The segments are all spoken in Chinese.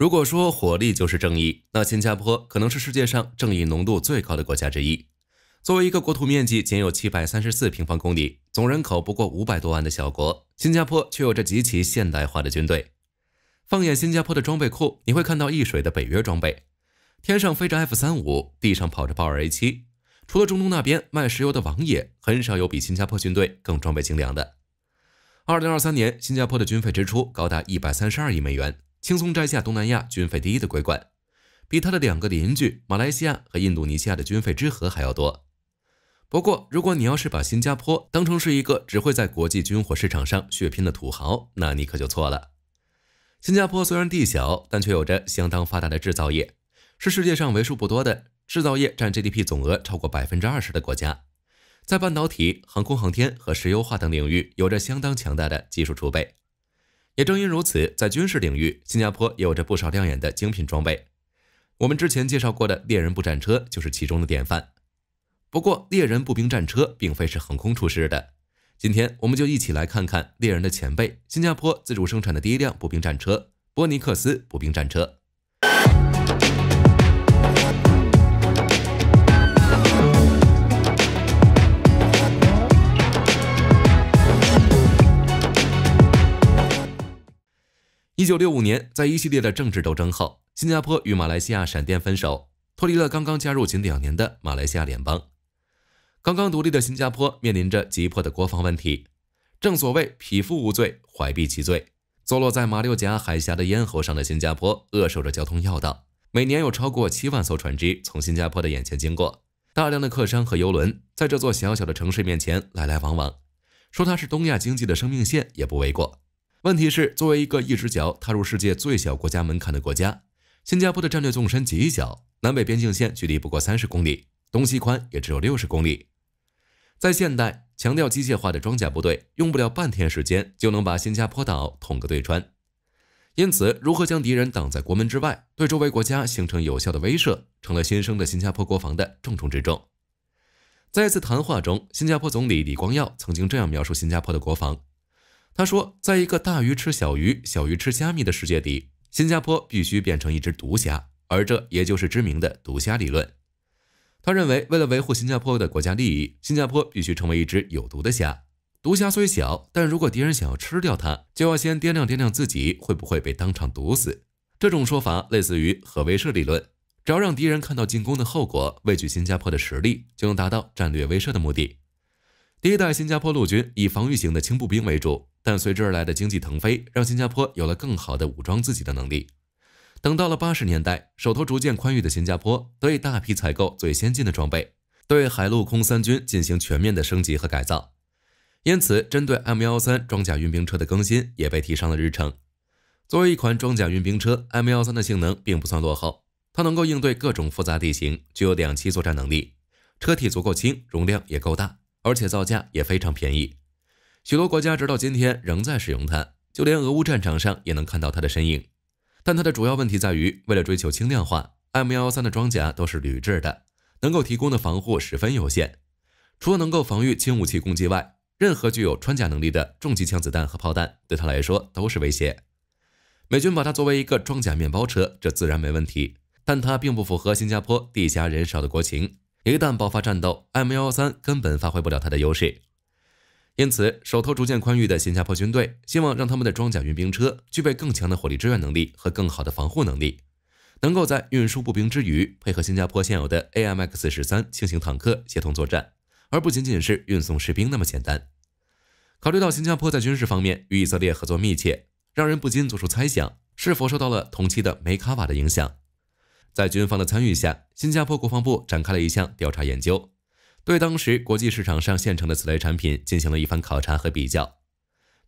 如果说火力就是正义，那新加坡可能是世界上正义浓度最高的国家之一。作为一个国土面积仅有七百三十四平方公里、总人口不过五百多万的小国，新加坡却有着极其现代化的军队。放眼新加坡的装备库，你会看到一水的北约装备，天上飞着 F 三五，地上跑着豹二 A 七。除了中东那边卖石油的王爷，很少有比新加坡军队更装备精良的。二零二三年，新加坡的军费支出高达一百三十二亿美元。轻松摘下东南亚军费第一的桂冠，比他的两个邻居马来西亚和印度尼西亚的军费之和还要多。不过，如果你要是把新加坡当成是一个只会在国际军火市场上血拼的土豪，那你可就错了。新加坡虽然地小，但却有着相当发达的制造业，是世界上为数不多的制造业占 GDP 总额超过百分之二十的国家，在半导体、航空航天和石油化等领域有着相当强大的技术储备。也正因如此，在军事领域，新加坡也有着不少亮眼的精品装备。我们之前介绍过的猎人步战车就是其中的典范。不过，猎人步兵战车并非是横空出世的。今天，我们就一起来看看猎人的前辈——新加坡自主生产的第一辆步兵战车——波尼克斯步兵战车。1965年，在一系列的政治斗争后，新加坡与马来西亚闪电分手，脱离了刚刚加入仅两年的马来西亚联邦。刚刚独立的新加坡面临着急迫的国防问题。正所谓“匹夫无罪，怀璧其罪”。坐落在马六甲海峡的咽喉上的新加坡，扼守着交通要道，每年有超过七万艘船只从新加坡的眼前经过。大量的客商和游轮在这座小小的城市面前来来往往，说它是东亚经济的生命线也不为过。问题是，作为一个一只脚踏入世界最小国家门槛的国家，新加坡的战略纵深极小，南北边境线距离不过三十公里，东西宽也只有六十公里。在现代，强调机械化的装甲部队，用不了半天时间就能把新加坡岛捅个对穿。因此，如何将敌人挡在国门之外，对周围国家形成有效的威慑，成了新生的新加坡国防的重中之重。在一次谈话中，新加坡总理李光耀曾经这样描述新加坡的国防。他说，在一个大鱼吃小鱼、小鱼吃虾米的世界里，新加坡必须变成一只毒虾，而这也就是知名的毒虾理论。他认为，为了维护新加坡的国家利益，新加坡必须成为一只有毒的虾。毒虾虽小，但如果敌人想要吃掉它，就要先掂量掂量自己会不会被当场毒死。这种说法类似于核威慑理论，只要让敌人看到进攻的后果，畏惧新加坡的实力，就能达到战略威慑的目的。第一代新加坡陆军以防御型的轻步兵为主，但随之而来的经济腾飞让新加坡有了更好的武装自己的能力。等到了八十年代，手头逐渐宽裕的新加坡得以大批采购最先进的装备，对海陆空三军进行全面的升级和改造。因此，针对 M 幺三装甲运兵车的更新也被提上了日程。作为一款装甲运兵车，M 幺三的性能并不算落后，它能够应对各种复杂地形，具有两栖作战能力，车体足够轻，容量也够大。而且造价也非常便宜，许多国家直到今天仍在使用它，就连俄乌战场上也能看到它的身影。但它的主要问题在于，为了追求轻量化，M113 的装甲都是铝制的，能够提供的防护十分有限。除了能够防御轻武器攻击外，任何具有穿甲能力的重机枪子弹和炮弹对它来说都是威胁。美军把它作为一个装甲面包车，这自然没问题，但它并不符合新加坡地狭人少的国情。一旦爆发战斗，M 幺幺三根本发挥不了它的优势，因此手头逐渐宽裕的新加坡军队希望让他们的装甲运兵车具备更强的火力支援能力和更好的防护能力，能够在运输步兵之余，配合新加坡现有的 A M X 十三轻型坦克协同作战，而不仅仅是运送士兵那么简单。考虑到新加坡在军事方面与以色列合作密切，让人不禁做出猜想：是否受到了同期的梅卡瓦的影响？在军方的参与下，新加坡国防部展开了一项调查研究，对当时国际市场上现成的此类产品进行了一番考察和比较，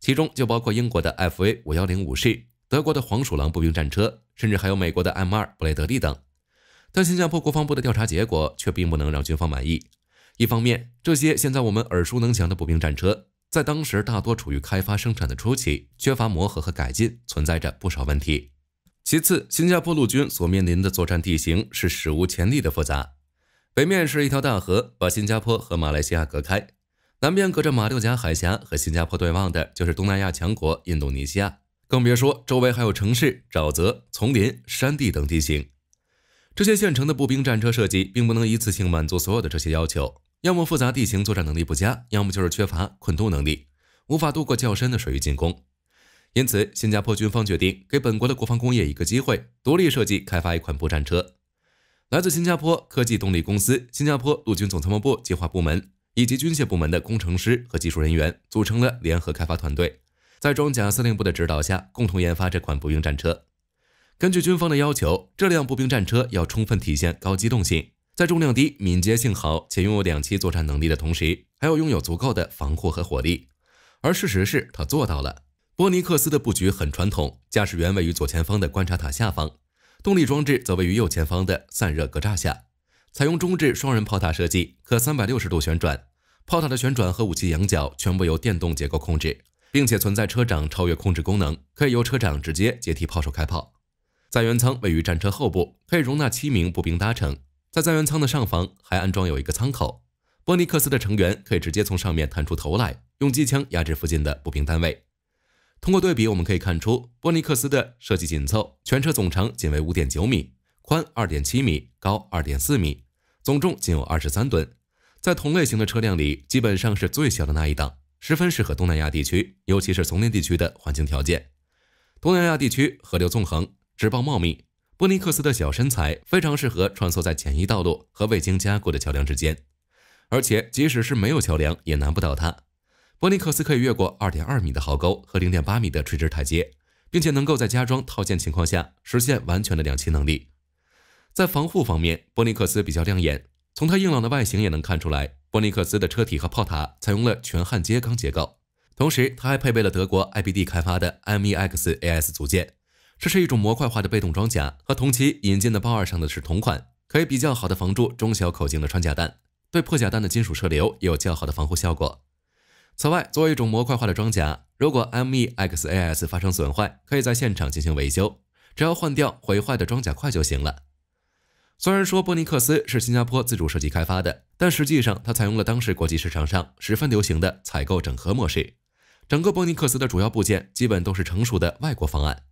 其中就包括英国的 f a 五幺零武士、德国的黄鼠狼步兵战车，甚至还有美国的 M 二布雷德利等。但新加坡国防部的调查结果却并不能让军方满意。一方面，这些现在我们耳熟能详的步兵战车，在当时大多处于开发生产的初期，缺乏磨合和改进，存在着不少问题。其次，新加坡陆军所面临的作战地形是史无前例的复杂。北面是一条大河，把新加坡和马来西亚隔开；南边隔着马六甲海峡和新加坡对望的，就是东南亚强国印度尼西亚。更别说周围还有城市、沼泽、丛林、山地等地形。这些现成的步兵战车设计，并不能一次性满足所有的这些要求：要么复杂地形作战能力不佳，要么就是缺乏困渡能力，无法渡过较深的水域进攻。因此，新加坡军方决定给本国的国防工业一个机会，独立设计开发一款步战车。来自新加坡科技动力公司、新加坡陆军总参谋部计划部门以及军械部门的工程师和技术人员组成了联合开发团队，在装甲司令部的指导下，共同研发这款步兵战车。根据军方的要求，这辆步兵战车要充分体现高机动性，在重量低、敏捷性好且拥有两栖作战能力的同时，还要拥有足够的防护和火力。而事实是，他做到了。波尼克斯的布局很传统，驾驶员位于左前方的观察塔下方，动力装置则位于右前方的散热格栅下。采用中置双人炮塔设计，可三百六十度旋转。炮塔的旋转和武器仰角全部由电动结构控制，并且存在车长超越控制功能，可以由车长直接接替炮手开炮。载员舱位于战车后部，可以容纳七名步兵搭乘。在载员舱的上方还安装有一个舱口，波尼克斯的成员可以直接从上面探出头来，用机枪压制附近的步兵单位。通过对比，我们可以看出，波尼克斯的设计紧凑，全车总长仅为5.9米，宽2.7米，高2.4米，总重仅有23吨，在同类型的车辆里，基本上是最小的那一档，十分适合东南亚地区，尤其是丛林地区的环境条件。东南亚地区河流纵横，植被茂密，波尼克斯的小身材非常适合穿梭在简易道路和未经加固的桥梁之间，而且即使是没有桥梁，也难不倒它。波尼克斯可以越过二点二米的壕沟和零点八米的垂直台阶，并且能够在加装套件情况下实现完全的两栖能力。在防护方面，波尼克斯比较亮眼，从它硬朗的外形也能看出来。波尼克斯的车体和炮塔采用了全焊接钢结构，同时它还配备了德国 IBD 开发的 MEXAS 组件，这是一种模块化的被动装甲，和同期引进的豹二上的是同款，可以比较好的防住中小口径的穿甲弹，对破甲弹的金属射流也有较好的防护效果。此外，作为一种模块化的装甲，如果 MEXAS 发生损坏，可以在现场进行维修，只要换掉毁坏的装甲块就行了。虽然说波尼克斯是新加坡自主设计开发的，但实际上它采用了当时国际市场上十分流行的采购整合模式。整个波尼克斯的主要部件基本都是成熟的外国方案，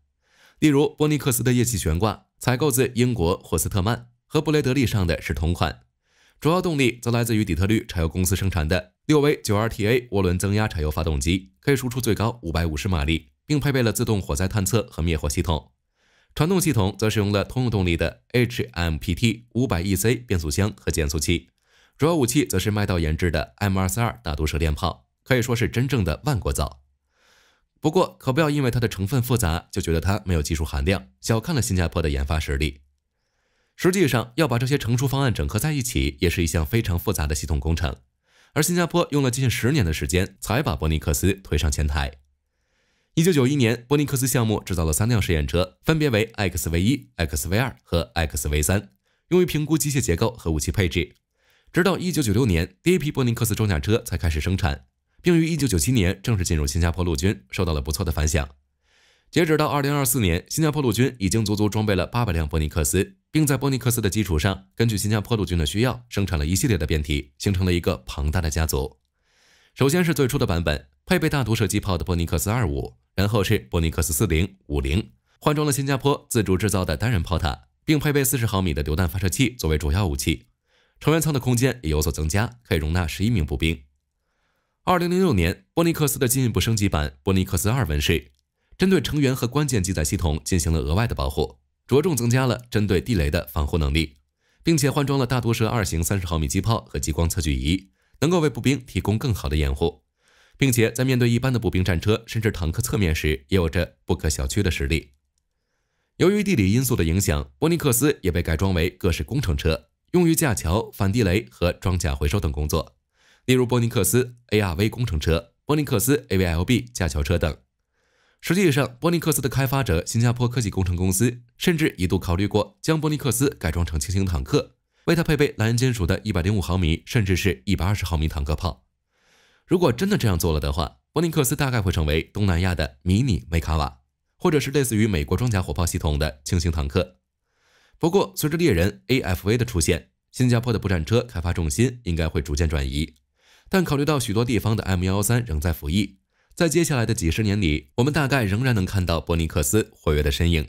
例如波尼克斯的液气悬挂采购自英国霍斯特曼和布雷德利上的是同款，主要动力则来自于底特律柴油公司生产的。六 V9RTA 涡轮增压柴油发动机可以输出最高五百五十马力，并配备了自动火灾探测和灭火系统。传动系统则使用了通用动力的 HMPT500EC 变速箱和减速器。主要武器则是麦道研制的 M242 大毒蛇电炮，可以说是真正的万国造。不过，可不要因为它的成分复杂就觉得它没有技术含量，小看了新加坡的研发实力。实际上，要把这些成熟方案整合在一起，也是一项非常复杂的系统工程。而新加坡用了近十年的时间，才把伯尼克斯推上前台。一九九一年，伯尼克斯项目制造了三辆试验车，分别为 XV 一、XV 二和 XV 三，用于评估机械结构和武器配置。直到一九九六年，第一批伯尼克斯装甲车才开始生产，并于一九九七年正式进入新加坡陆军，受到了不错的反响。截止到二零二四年，新加坡陆军已经足足装备了八百辆波尼克斯，并在波尼克斯的基础上，根据新加坡陆军的需要，生产了一系列的变体，形成了一个庞大的家族。首先是最初的版本，配备大毒射机炮的波尼克斯二五，然后是波尼克斯四零、五零，换装了新加坡自主制造的单人炮塔，并配备四十毫米的榴弹发射器作为主要武器，成员舱的空间也有所增加，可以容纳十一名步兵。二零零六年，波尼克斯的进一步升级版波尼克斯二问世。针对成员和关键机载系统进行了额外的保护，着重增加了针对地雷的防护能力，并且换装了大毒蛇二型三十毫米机炮和激光测距仪，能够为步兵提供更好的掩护，并且在面对一般的步兵战车甚至坦克侧面时，也有着不可小觑的实力。由于地理因素的影响，波尼克斯也被改装为各式工程车，用于架桥、反地雷和装甲回收等工作，例如波尼克斯 A R V 工程车、波尼克斯 A V L B 架桥车等。实际上，波尼克斯的开发者新加坡科技工程公司甚至一度考虑过将波尼克斯改装成轻型坦克，为它配备蓝金属的105毫米甚至是一百二十毫米坦克炮。如果真的这样做了的话，波尼克斯大概会成为东南亚的迷你梅卡瓦，或者是类似于美国装甲火炮系统的轻型坦克。不过，随着猎人 AFV 的出现，新加坡的步战车开发重心应该会逐渐转移。但考虑到许多地方的 M 幺幺三仍在服役。在接下来的几十年里，我们大概仍然能看到伯尼克斯活跃的身影。